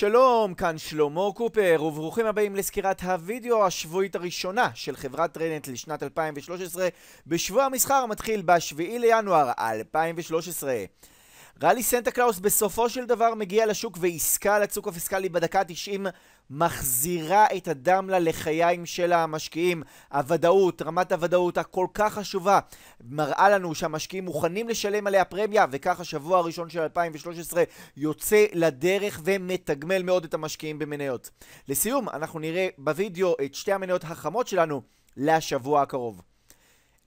שלום, כאן שלמה קופר, וברוכים הבאים לסקירת הוידאו השבועית הראשונה של חברת טרנט לשנת 2013, בשבוע המסחר המתחיל ב-7 לינואר 2013. ראלי סנטה קלאוס בסופו של דבר מגיע לשוק ועסקה לצוק הפיסקלי בדקה 90 מחזירה את הדם לחיים של המשקיעים. הוודאות, רמת הוודאות הכל כך חשובה, מראה לנו שהמשקיעים מוכנים לשלם עליה פרמיה, וכך השבוע הראשון של 2013 יוצא לדרך ומתגמל מאוד את המשקיעים במניות. לסיום, אנחנו נראה בווידאו את שתי המניות החמות שלנו לשבוע הקרוב.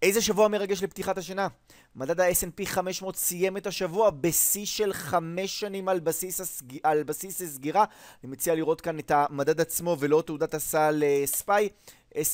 איזה שבוע מרגש לפתיחת השנה? מדד ה-S&P 500 סיים את השבוע בשיא של חמש שנים על בסיס, הסג... על בסיס הסגירה. אני מציע לראות כאן את המדד עצמו ולא תעודת הסל ספיי. אה,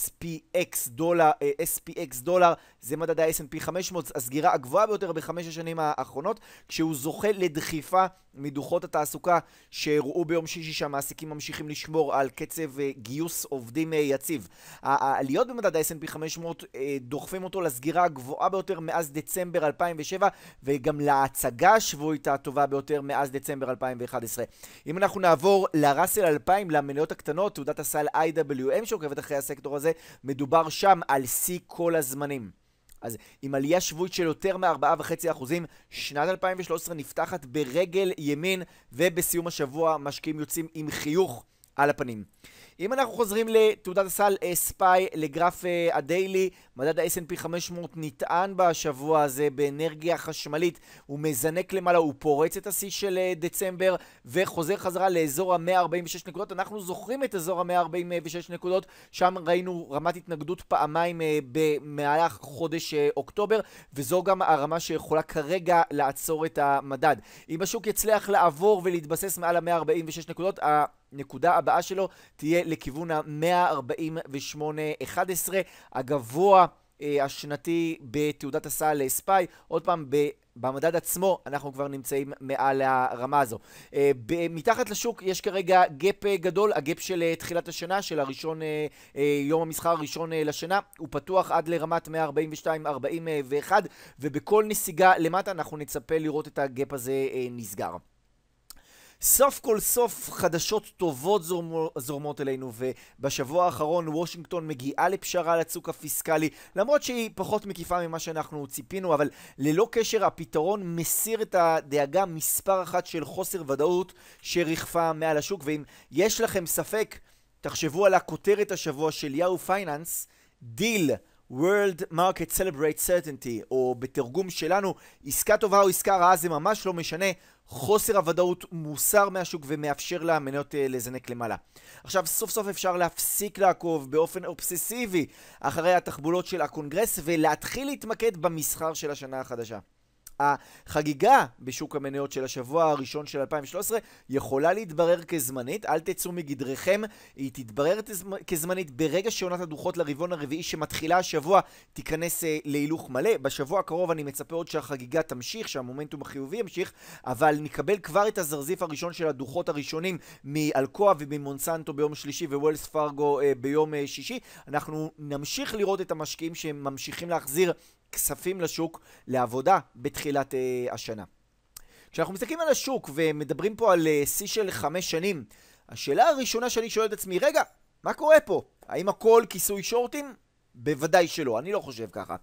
SPX דולר, אה, SPX דולר זה מדד ה-S&P 500, הסגירה הגבוהה ביותר בחמש השנים האחרונות, כשהוא זוכה לדחיפה מדוחות התעסוקה שהראו ביום שישי שהמעסיקים ממשיכים לשמור על קצב אה, גיוס עובדים אה, יציב. העליות במדד ה-S&P 500 אה, דוחפים אותו לסגירה הגבוהה ביותר מאז דצמבר 2007, וגם להצגה השבועית הטובה ביותר מאז דצמבר 2011. אם אנחנו נעבור לראסל 2000, למניות הקטנות, תעודת הסל IWM שעוקבת אחרי הסקטור הזה, מדובר שם על שיא כל הזמנים. אז עם עלייה שבועית של יותר מ-4.5%, שנת 2013 נפתחת ברגל ימין, ובסיום השבוע משקיעים יוצאים עם חיוך. על הפנים. אם אנחנו חוזרים לתעודת הסל אה, ספיי, לגרף אה, הדיילי, מדד ה-S&P 500 נטען בשבוע הזה באנרגיה חשמלית, הוא מזנק למעלה, הוא פורץ את השיא של אה, דצמבר וחוזר חזרה לאזור ה-146 נקודות. אנחנו זוכרים את אזור ה-146 נקודות, שם ראינו רמת התנגדות פעמיים במהלך חודש אוקטובר, וזו גם הרמה שיכולה כרגע לעצור את המדד. אם השוק יצליח לעבור ולהתבסס מעל ה-146 נקודות, הנקודה הבאה שלו תהיה לכיוון ה 14811 הגבוה אה, השנתי בתעודת הסל לספיי, עוד פעם ב... במדד עצמו אנחנו כבר נמצאים מעל הרמה הזו. אה, מתחת לשוק יש כרגע גאפ אה, גדול, הגאפ של אה, תחילת השנה, של הראשון, יום המסחר הראשון לשנה, הוא פתוח עד לרמת 142-41, ובכל נסיגה למטה אנחנו נצפה לראות את הגאפ הזה נסגר. סוף כל סוף חדשות טובות זורמו, זורמות אלינו, ובשבוע האחרון וושינגטון מגיעה לפשרה על הצוק הפיסקלי, למרות שהיא פחות מקיפה ממה שאנחנו ציפינו, אבל ללא קשר הפתרון מסיר את הדאגה מספר אחת של חוסר ודאות שריחפה מעל השוק, ואם יש לכם ספק, תחשבו על הכותרת השבוע של יאו פייננס, דיל World Market Celebrate Certainty, או בתרגום שלנו, עסקה טובה או עסקה רעה זה ממש לא משנה, חוסר הוודאות מוסר מהשוק ומאפשר למניות אה, לזנק למעלה. עכשיו סוף סוף אפשר להפסיק לעקוב באופן אובססיבי אחרי התחבולות של הקונגרס ולהתחיל להתמקד במסחר של השנה החדשה. החגיגה בשוק המניות של השבוע הראשון של 2013 יכולה להתברר כזמנית, אל תצאו מגדריכם, היא תתברר כזמנית ברגע שעונת הדוחות לרבעון הרביעי שמתחילה השבוע תיכנס אה, להילוך מלא. בשבוע הקרוב אני מצפה עוד שהחגיגה תמשיך, שהמומנטום החיובי ימשיך, אבל נקבל כבר את הזרזיף הראשון של הדוחות הראשונים מאלקואה וממונסנטו ביום שלישי ווולס פארגו אה, ביום אה, שישי. אנחנו נמשיך לראות את המשקיעים שממשיכים להחזיר כספים לשוק לעבודה בתחילת אה, השנה. כשאנחנו מסתכלים על השוק ומדברים פה על אה, שיא אה, של חמש שנים, השאלה הראשונה שאני שואל את עצמי, רגע, מה קורה פה? האם הכל כיסוי שורטים? בוודאי שלא, אני לא חושב ככה.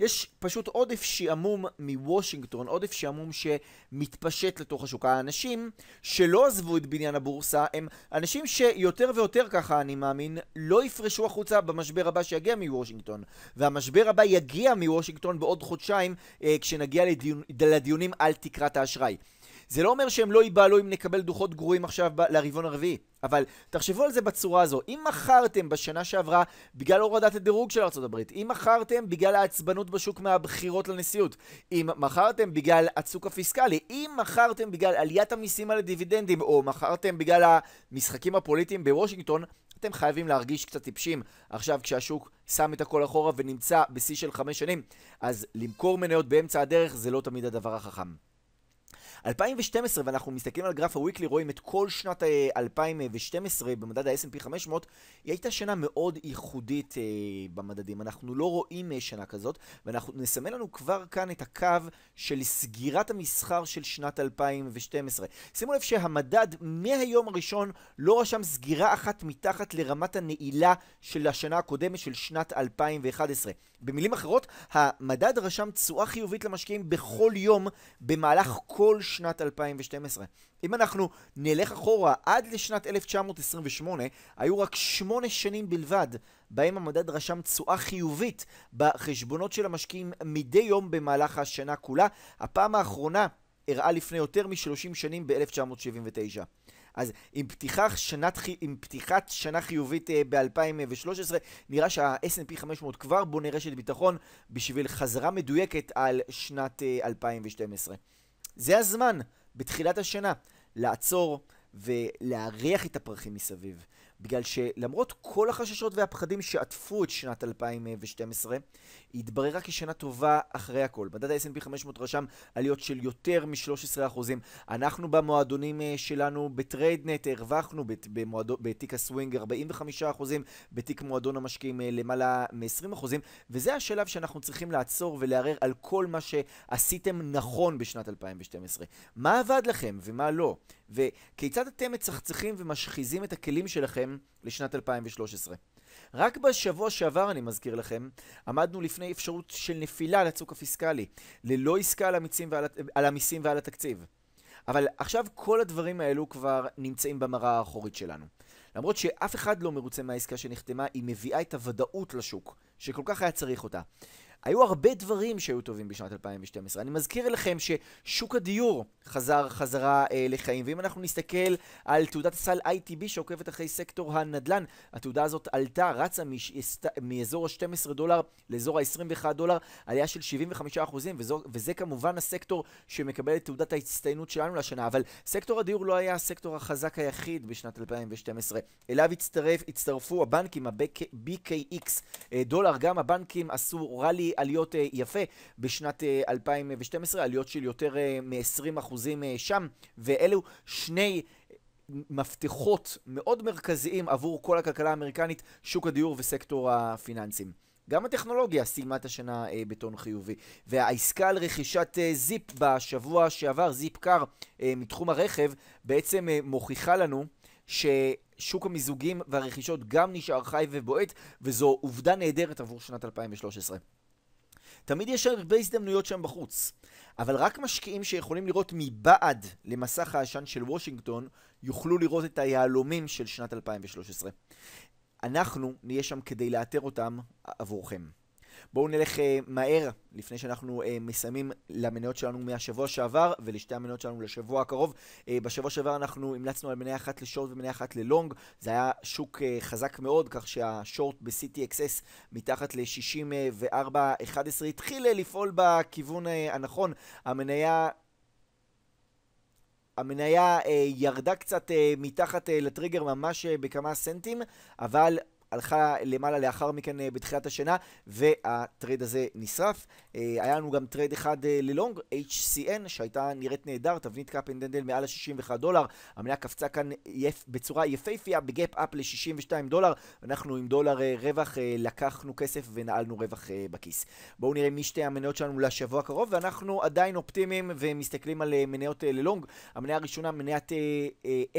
יש פשוט עודף שעמום מוושינגטון, עודף שעמום שמתפשט לתוך השוק. האנשים שלא עזבו את בניין הבורסה הם אנשים שיותר ויותר ככה, אני מאמין, לא יפרשו החוצה במשבר הבא שיגיע מוושינגטון. והמשבר הבא יגיע מוושינגטון בעוד חודשיים, אה, כשנגיע לדיון, לדיונים על תקרת האשראי. זה לא אומר שהם לא ייבהלו אם נקבל דוחות גרועים עכשיו לרבעון הרביעי, אבל תחשבו על זה בצורה הזו. אם מכרתם בשנה שעברה בגלל הורדת הדירוג של ארה"ב, אם מכרתם בגלל העצבנות בשוק מהבחירות לנשיאות, אם מכרתם בגלל הצוק הפיסקלי, אם מכרתם בגלל עליית המיסים על הדיבידנדים, או מכרתם בגלל המשחקים הפוליטיים בוושינגטון, אתם חייבים להרגיש קצת טיפשים עכשיו כשהשוק שם את הכל אחורה ונמצא בשיא של חמש שנים, אז למכור מניות באמצע הדרך זה לא תמיד הדבר החכם. 2012, ואנחנו מסתכלים על גרף הוויקלי, רואים את כל שנת 2012 אה, במדד ה-S&P 500, היא הייתה שנה מאוד ייחודית אה, במדדים. אנחנו לא רואים אה, שנה כזאת, ואנחנו נסמן לנו כבר כאן את הקו של סגירת המסחר של שנת 2012. שימו לב שהמדד מהיום הראשון לא רשם סגירה אחת מתחת לרמת הנעילה של השנה הקודמת, של שנת 2011. במילים אחרות, המדד רשם תשואה חיובית למשקיעים בכל יום במהלך כל שנה. שנת 2012. אם אנחנו נלך אחורה עד לשנת 1928, היו רק שמונה שנים בלבד בהם המדד רשם תשואה חיובית בחשבונות של המשקיעים מדי יום במהלך השנה כולה. הפעם האחרונה אירעה לפני יותר מ-30 שנים ב-1979. אז עם, פתיחה שנת, עם פתיחת שנה חיובית אה, ב-2013, נראה שה-S&P 500 כבר בונה רשת ביטחון בשביל חזרה מדויקת על שנת 2012. אה, זה הזמן, בתחילת השנה, לעצור ולהריח את הפרחים מסביב. בגלל שלמרות כל החששות והפחדים שעטפו את שנת 2012, היא התבררה כשנה טובה אחרי הכל. מדד ה-S&P 500 רשם עליות של יותר מ-13%. אנחנו במועדונים אה, שלנו בטריידנט הרווחנו במועדו, בתיק הסווינג 45%, בתיק מועדון המשקיעים אה, למעלה מ-20%, וזה השלב שאנחנו צריכים לעצור ולערער על כל מה שעשיתם נכון בשנת 2012. מה עבד לכם ומה לא? וכיצד אתם מצחצחים ומשחיזים את הכלים שלכם לשנת 2013. רק בשבוע שעבר, אני מזכיר לכם, עמדנו לפני אפשרות של נפילה על הצוק הפיסקלי, ללא עסקה על, ועל, על המיסים ועל התקציב. אבל עכשיו כל הדברים האלו כבר נמצאים במראה האחורית שלנו. למרות שאף אחד לא מרוצה מהעסקה שנחתמה, היא מביאה את הוודאות לשוק, שכל כך היה צריך אותה. היו הרבה דברים שהיו טובים בשנת 2012. אני מזכיר לכם ששוק הדיור חזר חזרה אה, לחיים, ואם אנחנו נסתכל על תעודת הסל ITB שעוקבת אחרי סקטור הנדל"ן, התעודה הזאת עלתה, רצה מש... מאזור ה-12 דולר לאזור ה-21 דולר, עלייה של 75%, וזו, וזה כמובן הסקטור שמקבל את תעודת ההצטיינות שלנו לשנה, אבל סקטור הדיור לא היה הסקטור החזק היחיד בשנת 2012. אליו הצטרף, הצטרפו הבנקים, ה-BKX אה, דולר, גם הבנקים עשו רלי עליות אה, יפה בשנת 2012, אה, עליות של יותר אה, מ-20% שם, ואלו שני... מפתחות מאוד מרכזיים עבור כל הכלכלה האמריקנית, שוק הדיור וסקטור הפיננסים. גם הטכנולוגיה סיימה את השנה אה, בטון חיובי. והעסקה על רכישת אה, זיפ בשבוע שעבר, זיפ קאר אה, מתחום הרכב, בעצם אה, מוכיחה לנו ששוק המיזוגים והרכישות גם נשאר חי ובועט, וזו עובדה נהדרת עבור שנת 2013. תמיד יש הרבה הזדמנויות שם בחוץ. אבל רק משקיעים שיכולים לראות מבעד למסך העשן של וושינגטון, יוכלו לראות את היהלומים של שנת 2013. אנחנו נהיה שם כדי לאתר אותם עבורכם. בואו נלך אה, מהר, לפני שאנחנו אה, מסיימים למניות שלנו מהשבוע שעבר ולשתי המניות שלנו לשבוע הקרוב. אה, בשבוע שעבר אנחנו המלצנו על מניה אחת לשורט ומניה אחת ללונג. זה היה שוק אה, חזק מאוד, כך שהשורט ב-CTXS מתחת ל-64.11 התחיל אה, לפעול בכיוון אה, הנכון. המניה המניה אה, ירדה קצת אה, מתחת אה, לטריגר ממש אה, בכמה סנטים, אבל הלכה למעלה לאחר מכן אה, בתחילת השנה, והטרייד הזה נשרף. אה, היה לנו גם טרייד אחד אה, ללונג, HCN, שהייתה נראית נהדר, תבנית קאפ אנד דנדל מעל ה-61 דולר, המניה קפצה כאן יפ, בצורה יפייפייה, בגאפ אפ ל-62 דולר, אנחנו עם דולר רווח לקחנו כסף ונעלנו רווח בכיס. בואו נראה מי שתי המניות שלנו לשבוע הקרוב, ואנחנו עדיין אופטימיים ומסתכלים על מניות ללונג. המניה הראשונה, מניית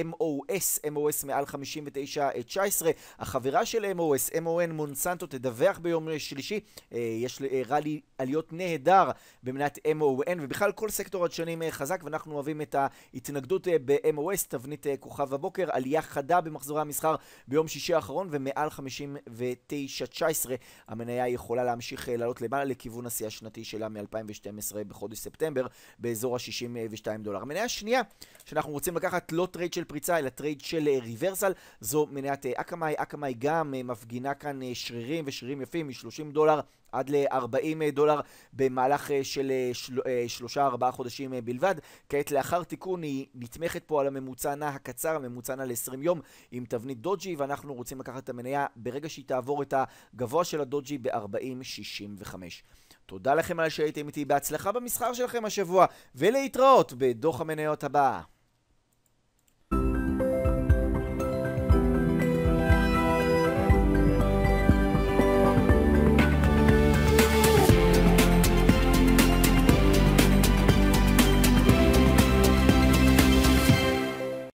MOS, MOS מעל 59-19, החברה של של MOS, MON מונסנטו, תדווח ביום שלישי. אה, יש אה, רלי עליות נהדר במדינת MON, ובכלל כל סקטור הדשנים אה, חזק, ואנחנו אוהבים את ההתנגדות ב-MOS, תבנית כוכב הבוקר, עלייה חדה במחזורי המסחר ביום שישי האחרון, ומעל 59-19 המניה יכולה להמשיך לעלות למעלה לכיוון השיא השנתי שלה מ-2012 בחודש ספטמבר, באזור ה-62 דולר. המניה השנייה שאנחנו רוצים לקחת לא טרייד של פריצה, אלא טרייד של ריברסל, זו מניית אקמאי. אקמאי גם אה, מפגינה כאן אה, שרירים ושרירים יפים מ-30 דולר עד ל-40 אה, דולר במהלך של שלושה ארבעה חודשים בלבד. כעת לאחר תיקון היא נתמכת פה על הממוצע נע הקצר, הממוצע נע ל-20 יום עם תבנית דוג'י ואנחנו רוצים לקחת את המניה ברגע שהיא תעבור את הגבוה של הדוג'י ב-40.65. תודה לכם על שהייתם איתי, בהצלחה במסחר שלכם השבוע ולהתראות בדוח המניות הבא.